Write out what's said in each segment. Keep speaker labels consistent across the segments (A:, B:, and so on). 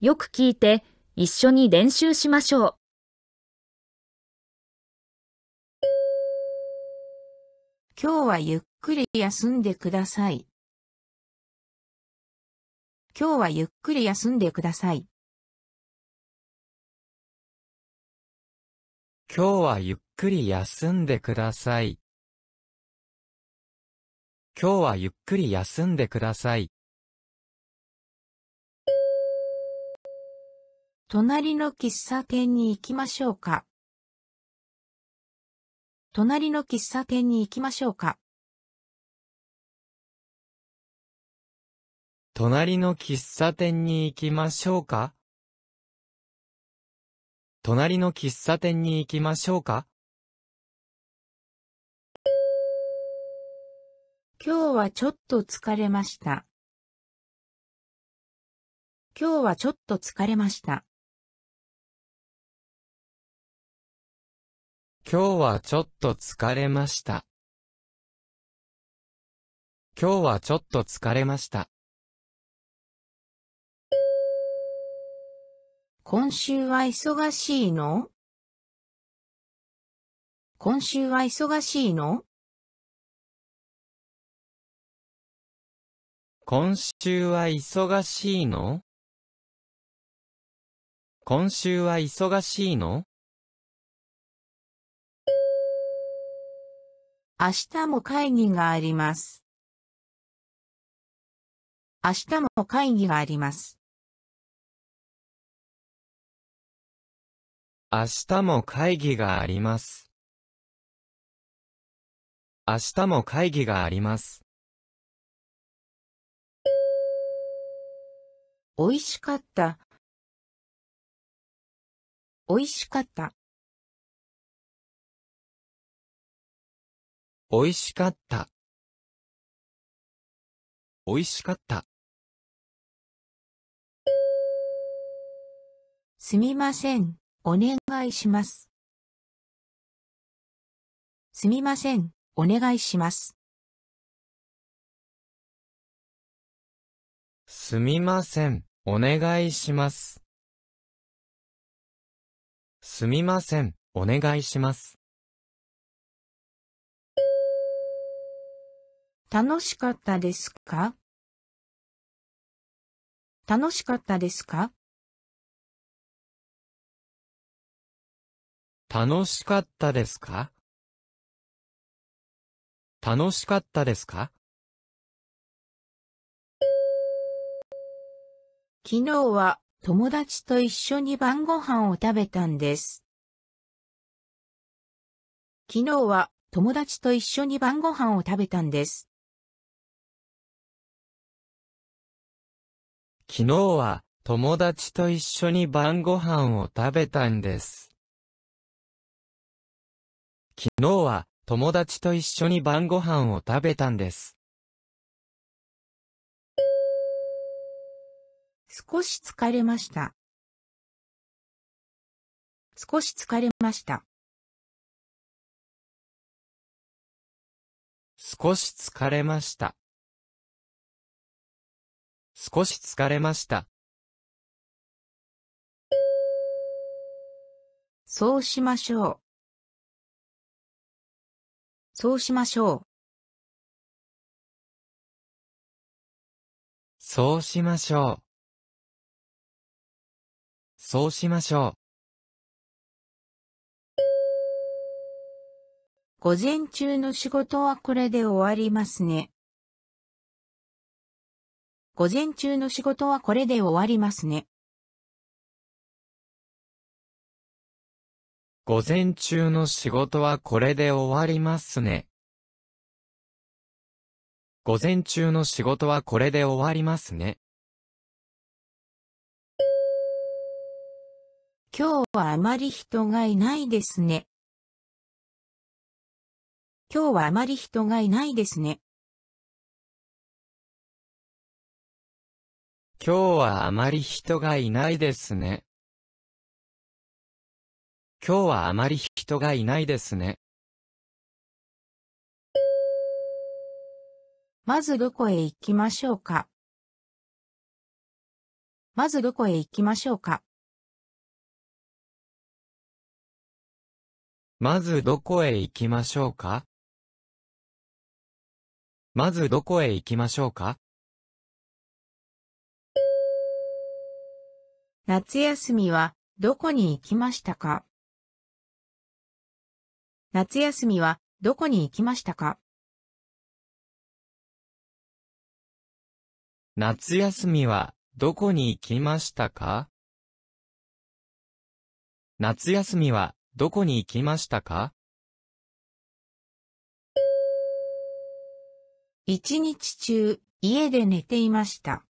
A: よく聞いて一緒に練習しましょう。今日はゆっくり休んでください。今日はゆっくり休んでください。今日はゆっくり休んでください。今日はゆっくり休んでください。隣の喫茶店に行きましょうか。隣の喫茶店に行きましょうか。隣の喫茶店に行きましょうか
B: 隣の喫茶店に行きましょうか
A: 今日はちょっと疲れました。今日はちょっと疲れました。今日はちょっと疲れました。今日はちょっと疲れました。今週は忙しいの今週は忙しいの今週は忙しいの今週は忙しいの明日も会議があります。明日も会議があります。明日も会議があります。明日も会議があります。美味しかった。美味しかった。美味しかった。美味しかった。すみません。お願いします。すみません。お願いします。すみません。お願いします。すみません。お願いします。楽しかったですか楽しかったですか楽しかったですか楽しかったですか昨日は友達と一緒に晩ご飯を食べたんです。昨日は友達と一緒に晩ご飯を食べたんです。昨日は友達と一緒に晩ご飯を食べたんです。昨日は
B: 友達と一緒に晩ご飯を食べたんです。
A: 少し疲れました。少し疲れました。少し疲れました。少し疲れました。そうしましょう。そうしましょう。そうしましょう。そうしましょう。午前中の仕事はこれで終わりますね。午前中の仕事はこれで終わりますね。午前中の仕事はこれで終わりますね。午前中の仕事はこれで終わりますね。今日はあまり人がいないですね。今日はあまり人がいないですね。今日はあまり人がいないですね。今日はあまり人がいないですね。まずどこへ行きましょうか。まずどこへ行きましょうか。まずどこへ行きましょうかまずどこへ行きましょうか夏休みはどこに行きましたか夏休みはどこに行きましたか夏休みはどこに行きましたか夏休みはどこに行きましたか一日中家で寝ていました。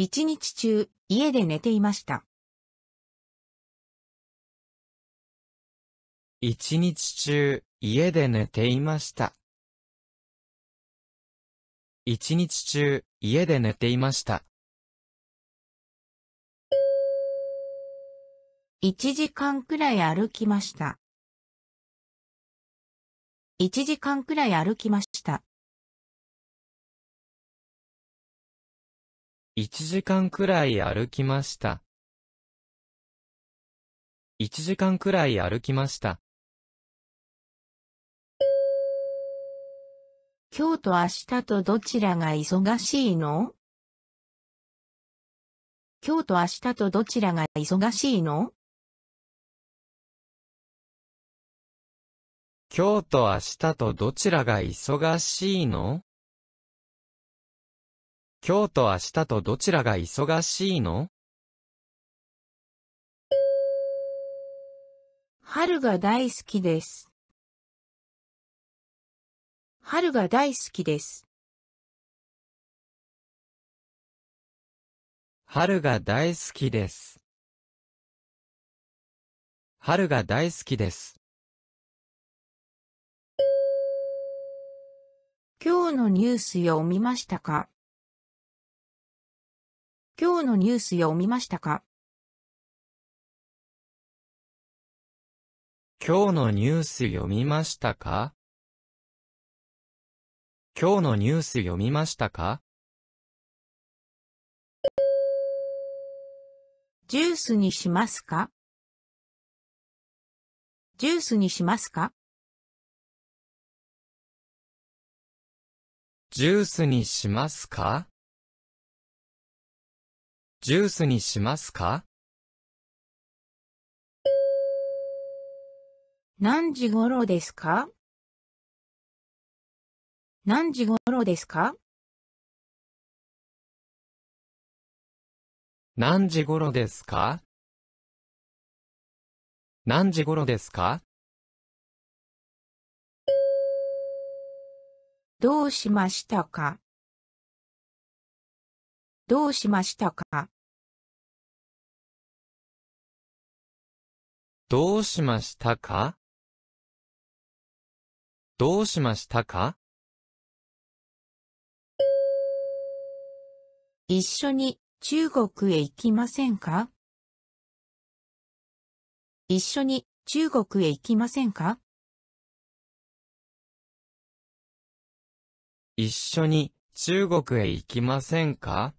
A: 一日中、家で寝ていました。一日中、家で寝ていました。一日中、家で寝ていました。一時間くらい歩きました。一時間くらい歩きました。1時間くらい歩きました。1時間くらい歩きました。今日と明日とどちらが忙しいの今日と明日とどちらが忙しいの今日と明日とどちらが忙しいの今日と明日とどちらが忙しいの春が大好きです。春が大好きです。春が大好きです。春が大好きです。今日のニュース読みましたか今日のニュース読みましたか今日のニュース読みましたか今日のニュース読みましたかジュースにしますかジュースにしますかジュースにしますかジュースにしますか何時頃ですか何時頃ですか何時頃ですか何時頃ですかどうしましたかどうしましたかどうしましたかどうしましたか一緒に中国へ行きませんか一緒に中国へ行きませんか一緒に中国へ行きませんか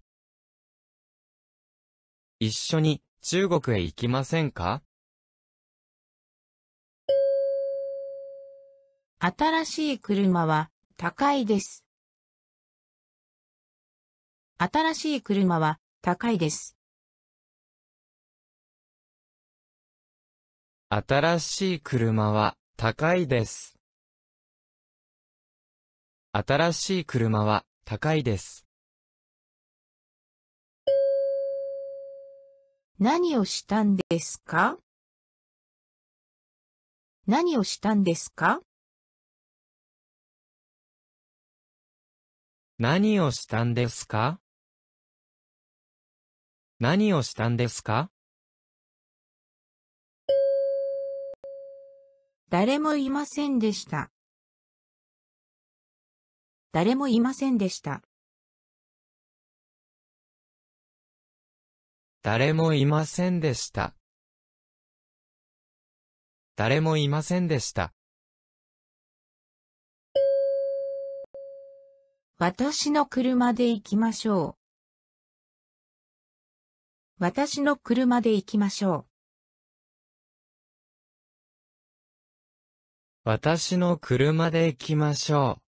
A: 一
B: 緒に中国へ行きませんか
A: 新しい車は高いです。新しい車は高いです。新しい車は高いです。新しい車は高いです。何をしたんですか何をしたんですか何をしたんですか何をしたんですか誰もいませんでした。誰もいませんでした。誰もいませんでした。誰もいませんでした。私の車で行きましょう。私の車で行きましょう。私の車で行きましょう。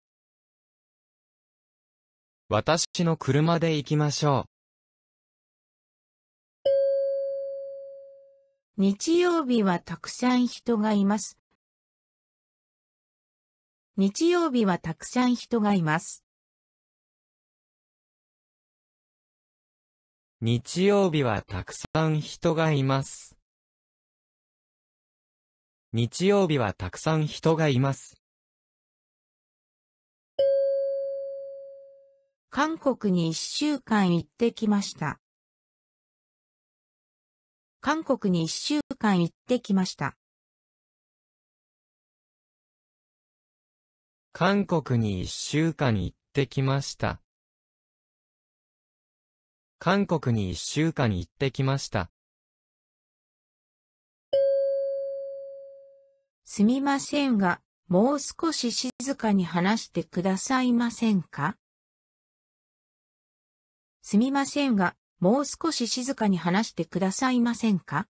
A: 私の車で行きましょう。日曜日はたくさん人がいます。日曜日はたくさん人がいます。日曜日はたくさん人がいます。日曜日はたくさん人がいます。韓国に一週間行ってきました。韓国に一週間行ってきました。韓国に一週間行ってきました。韓国に一週間行ってきました。すみませんが、もう少し静かに話してくださいませんかすみませんが、もう少し静かに話してくださいませんか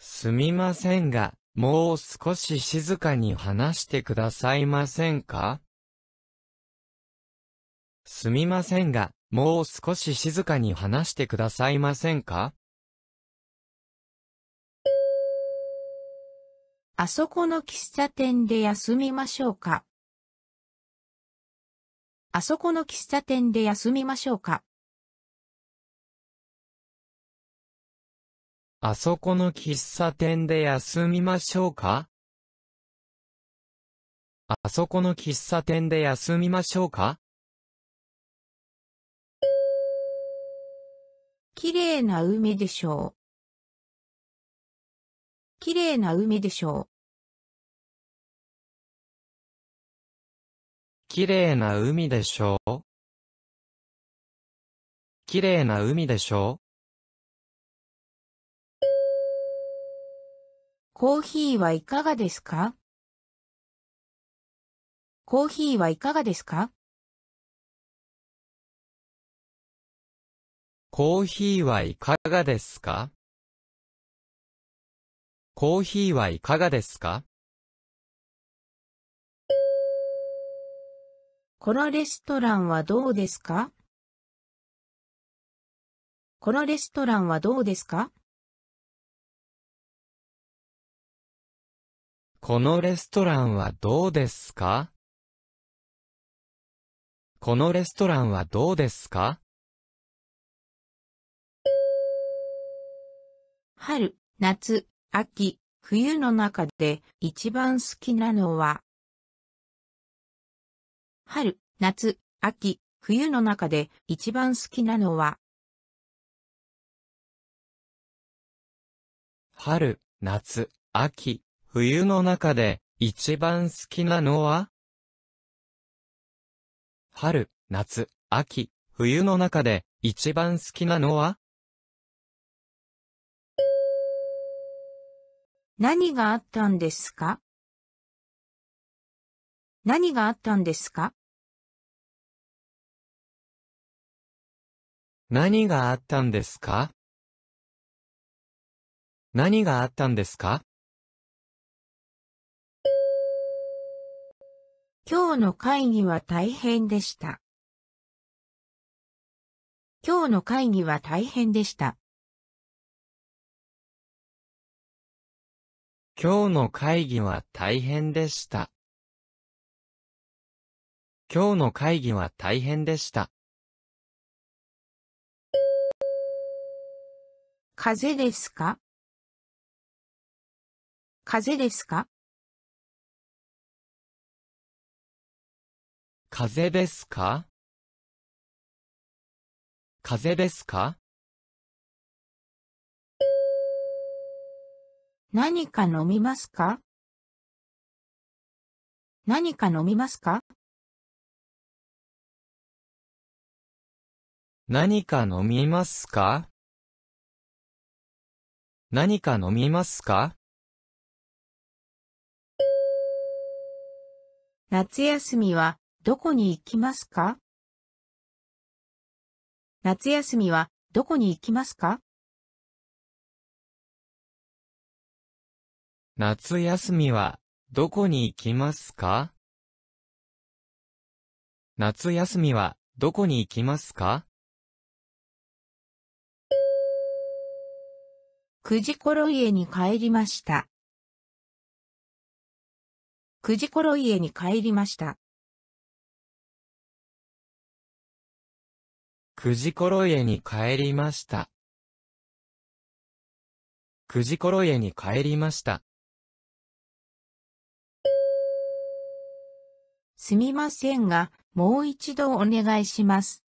B: すみませんが、もう少し静かに話してくださいませんかすみませんが、もう少し静かに話してくださいませんか
A: あそこの喫茶店で休みましょうか。あそこの喫茶店で休みましょうか。あそこの喫茶店で休みましょうかあそこの喫茶店で休みましょうかきれいな海でしょう。きれいな海でしょう。きれいな海でしょう。きれいな海でしょう。コーヒーはいかがですかコーヒーはいかがですかコーヒーはいかがですかコーヒーはいかがですかこのレストランはどうですかこのレストランはどうですかこのレストランはどうですかこのレストランはどうですか春、夏、秋、冬の中で一番好きなのは、春、夏、秋、冬の中で一番好きなのは、春、夏、秋、冬の中で一番好きなのは春、夏、秋、冬の中で一番好きなのは何があったんですか何があったんですか何があったんですか何があったんですか今日の会議は大変でした。今日の会議は大変でした。今日の会議は大変でした。今日の会議は大変でした。風ですか風ですか風ですか風ですか何か飲みますか何か飲みますか何か飲みますか何か飲みますか夏休みはどこに行きますか夏休みはどこに行きますか夏休みは、どこに行きますか夏休みは、どこに行きますか9時頃家に帰りました。9時頃家に帰りました。9時頃家に帰りました。9時頃家に帰りました。すみませんが、もう一度お願いします。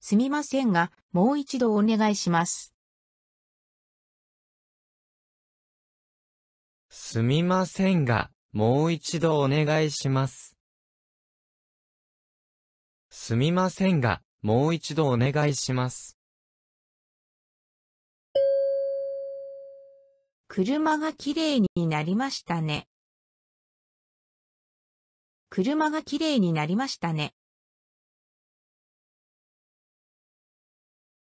A: すみませんが、もう一度お願いします。すみませんが、もう一度お願いします。すみませんが、もう一度お願いします。車がきれいになりましたね。車が綺麗になりましたね。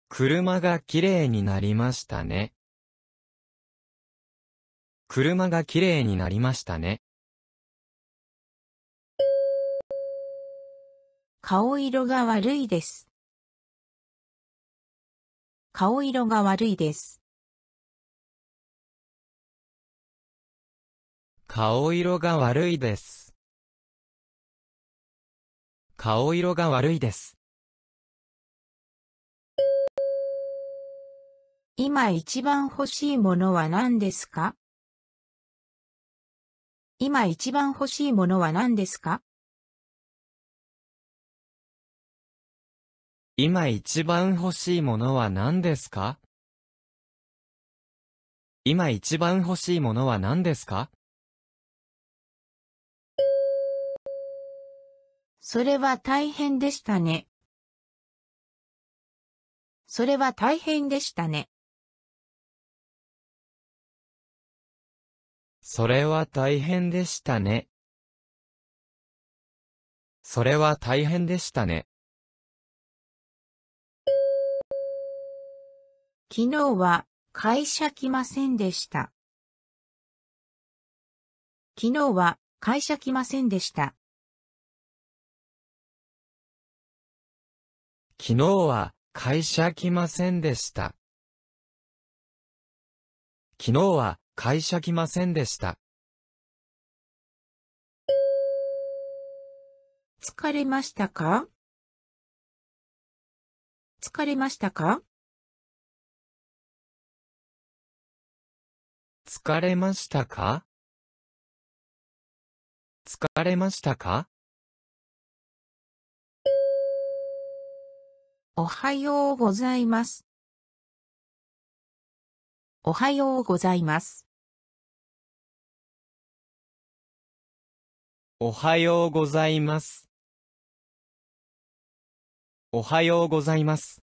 A: 車が綺麗になりましたね。車が綺麗になりましたね。顔色が悪いです。顔色が悪いです。顔色が悪いです。顔色が悪いです。今一番欲しいものは何ですか今一番欲しいものは何ですか今一番欲しいものは何ですか今一番欲しいものは何ですかそれは大変でしたね。それは大変でしたね。それは大変でしたね。それは大変でしたね。昨日は会社来ませんでした。昨日は会社来ませんでした。昨日は会社来ませんでした。昨日は会社来ませんでした。疲れましたか疲れましたか疲れましたか疲れましたかおはようございます。おはようございます。おはようございます。おはようございます。